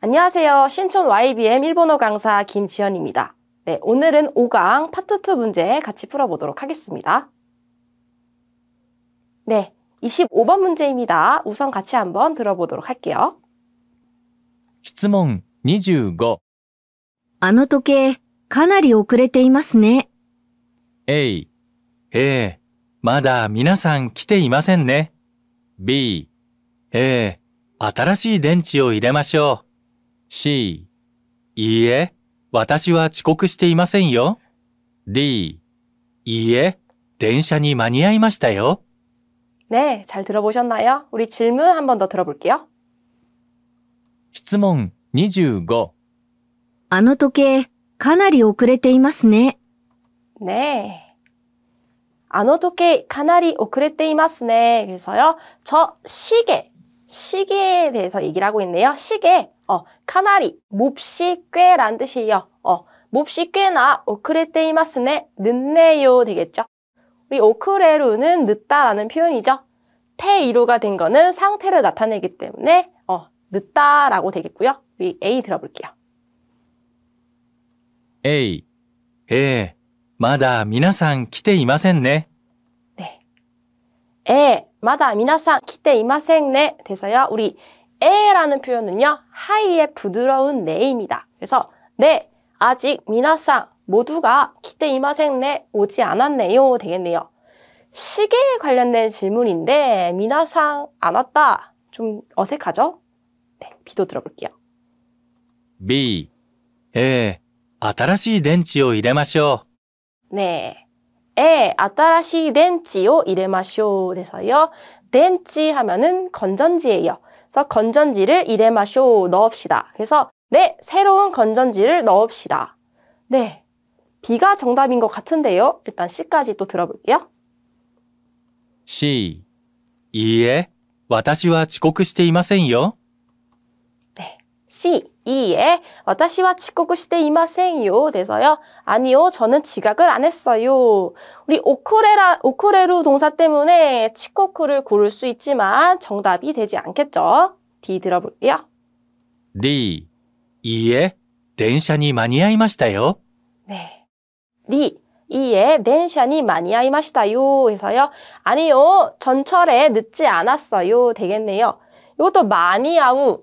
안녕하세요. 신촌 YBM 일본어 강사 김지연입니다. 네, 오늘은 5강 파트 2 문제 같이 풀어보도록 하겠습니다. 네, 25번 문제입니다. 우선 같이 한번 들어보도록 할게요. 質問25あの時計、かなり遅れていますね。A ええまだ皆さん来ていませんね。B ええ新しい電池を入れましょう。C. いいえ、私は遅刻していませんよ。D. いいえ、電車に間に合いましたよ。ねえ、잘들어보셨나요우리질문한번더들어볼게 요。 質問25。あの時計、かなり遅れていますね。ねえ。あの時計、かなり遅れていますね。そうよ。 요、 저、 しげ。しげ。에대해서얘기를하고있네 요。 시 계。 어, 카나리, 몹시 꽤란 뜻이에요. 어, 몹시 꽤나 오크레테이마스네, 늦네요 되겠죠? 우리 오크레루는 늦다라는 표현이죠. 테이로가 된 거는 상태를 나타내기 때문에 어, 늦다라고 되겠고요. 우리 A 들어볼게요. A ええまだ皆さん来이いませんね 예, 네. 에, 예, 마다 미나상 키테 이마생 네. 돼서요. 우리 에라는 표현은요. 하이의 부드러운 네입니다. 그래서 네, 아직 미나상 모두가 기대 이마생네 오지 않았네요 되겠네요. 시계에 관련된 질문인데 미나상 안 왔다. 좀 어색하죠? 네, 비도 들어볼게요. B. 에, 新しい電池を入れましょ 네. 에, 新しい電池を入れましょ 돼서요. 덴치 하면은 건전지예요. 그래서 건전지를 이레마쇼 넣읍시다. 그래서 네, 새로운 건전지를 넣읍시다. 네, B가 정답인 것 같은데요. 일단 C까지 또 들어볼게요. C いいえ、私は遅刻していませんよ。 시이에 와시와 치코구 시대 이마생요 돼서요. 아니요, 저는 지각을 안 했어요. 우리 오크레라오크레루 동사 때문에 치코쿠를 고를 수 있지만 정답이 되지 않겠죠. D 들어볼게요. D 이에 덴샤니 많이 아이마시다요 네. D 이에 덴샤니 많이 아이마시다요 해서요. 아니요, 전철에 늦지 않았어요 되겠네요. 이것도 많이 아우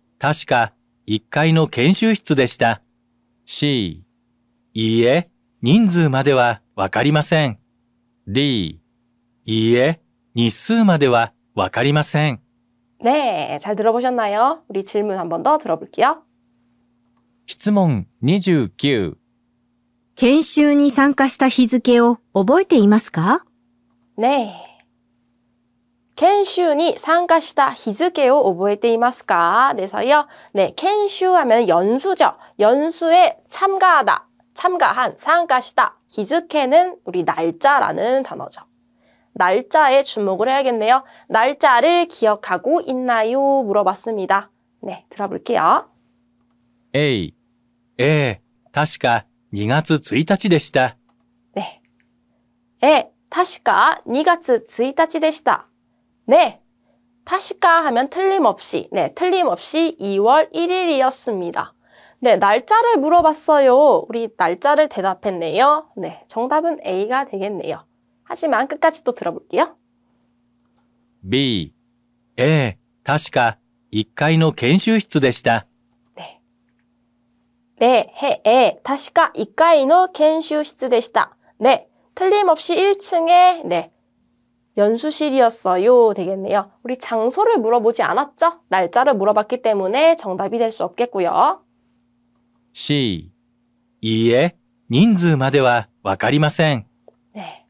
確か1階の研修室でした。C いいえ、人数まではわかりません。D いいえ、日数まではわかりません。ねえ、잘들어보셨나요우리질문한 번 더들어볼게요質問 29. 研修に参加した日付を覚えていますかねえ。 캔슈니 상가시다 히즈케오 오보에테이마스카 그래서요. 네, 켄슈 하면 연수죠. 연수에 참가하다. 참가한 상가시다. 히즈케는 우리 날짜라는 단어죠. 날짜에 주목을 해야겠네요. 날짜를 기억하고 있나요? 물어봤습니다. 네, 들어볼게요. 에이, 에, 確か 2월 1日でした. 네. 에, 確か 2월 1日でした. 네, 타시까 하면 틀림없이, 네, 틀림없이 2월 1일이었습니다. 네, 날짜를 물어봤어요. 우리 날짜를 대답했네요. 네, 정답은 A가 되겠네요. 하지만 끝까지 또 들어볼게요. B, A, 確か 1階の研修室でした. 네, 네, 해, 에, 確か 1階の研修室でした. 네, 틀림없이 1층에, 네, 연수실이었어요 되겠네요. 우리 장소를 물어보지 않았죠? 날짜를 물어봤기 때문에 정답이 될 수 없겠고요. C いいえ、人数まではわかりません。 네.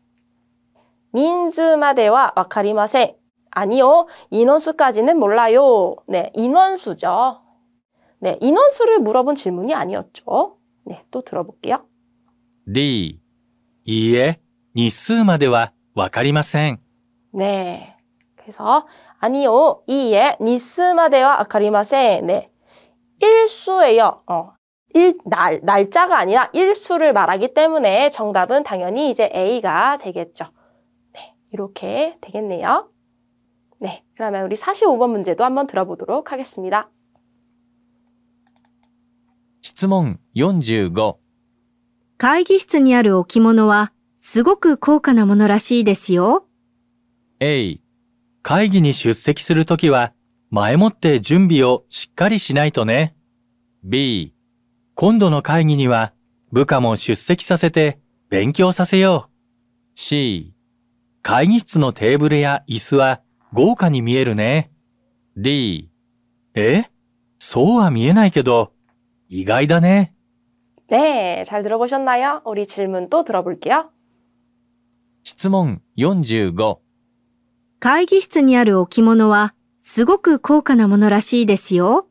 민즈마대와 와카리마세. 아니요. 인원수까지는 몰라요. 네. 인원수죠. 네. 인원수를 물어본 질문이 아니었죠. 네. 또 들어볼게요. D いいえ、日数まではわかりません。 네. 그래서 아니요. 이에 니스마데와 아카리마세. 네. 일수예요. 어. 일, 날, 날짜가 아니라 일수를 말하기 때문에 정답은 당연히 이제 A가 되겠죠. 네. 이렇게 되겠네요. 네. 그러면 우리 45번 문제도 한번 들어보도록 하겠습니다. 質問45会議室にある置物はすごく高価なものらしいですよ。A 会議に出席するときは前もって準備をしっかりしないとね。B 今度の会議には部下も出席させて勉強させよう。C 会議室のテーブルや椅子は豪華に見えるね。D えそうは見えないけど意外だね。네잘들어보셨나요우리질문또들어볼게요質問45会議室にある置物はすごく高価なものらしいですよ。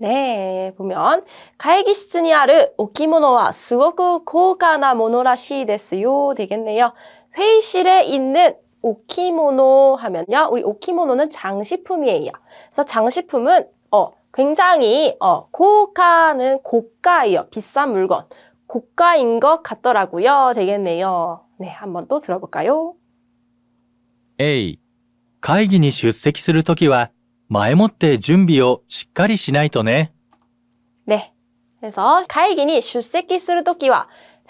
네, 보면 가이기시츠니 아르 오키모노와 스고쿠 고가나 모노라시데 되겠네요. 회의실에 있는 오키모노 하면요. 우리 오키모노는 장식품이에요. 그래서 장식품은 어, 굉장히 어, 고가는 고가예요. 비싼 물건. 고가인 것 같더라고요. 되겠네요. 네, 한번 또 들어볼까요? A 会議に出席するときは前もって準備をしっかりしないとね。 네. 그래서 가이긴이 출석기 쓸도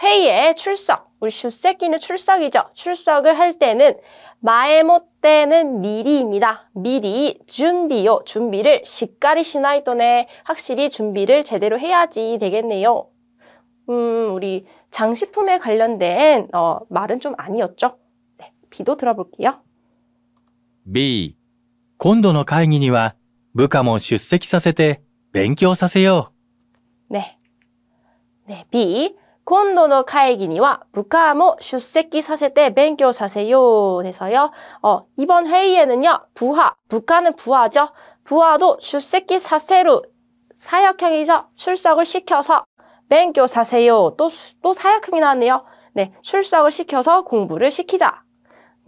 회의에 출석, 우리 출석는 출석이죠. 출석을 할 때는 마에모 때는 미리입니다. 미리 준비요. 준비를 시까리 시나이돈에 확실히 준비를 제대로 해야지 되겠네요. 음, 우리 장식품에 관련된 어, 말은 좀 아니었죠. 네, 비도 들어볼게요. B 今度の会議には部下も出席させて勉強させよう。ね。ね B 今度の会議には部下も出席させて勉強させようですよ。어이번회의에는요부하부하는부하 죠. 부하도출석기사세로사역형이 죠. 출석을시켜서勉強させよう또또사역형이나왔네 요. 네, 출석을시켜서공부를시키 자.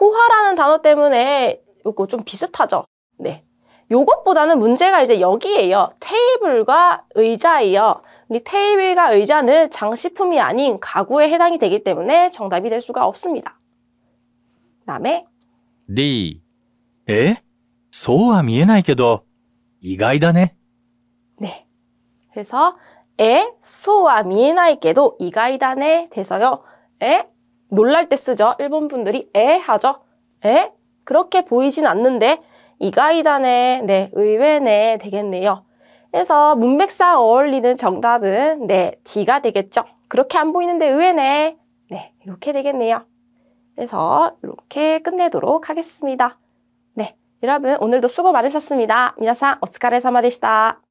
호화라는 단어 때문에 요거 좀 비슷하죠? 네. 요것보다는 문제가 이제 여기에요. 테이블과 의자예요. 우 테이블과 의자는 장식품이 아닌 가구에 해당이 되기 때문에 정답이 될 수가 없습니다. 다음에 D えそう見えないけど意外だね 네. 그래서 에, 소와 미에나이께도 이가이단 돼서요. 에, 놀랄 때 쓰죠. 일본 분들이 에 하죠. 에? 그렇게 보이진 않는데 이가이다네, 네, 의외네 되겠네요. 그래서 문맥상 어울리는 정답은 네, D가 되겠죠. 그렇게 안 보이는데 의외네. 네, 이렇게 되겠네요. 그래서 이렇게 끝내도록 하겠습니다. 네, 여러분 오늘도 수고 많으셨습니다. 미나상 오츠카레 사마でした.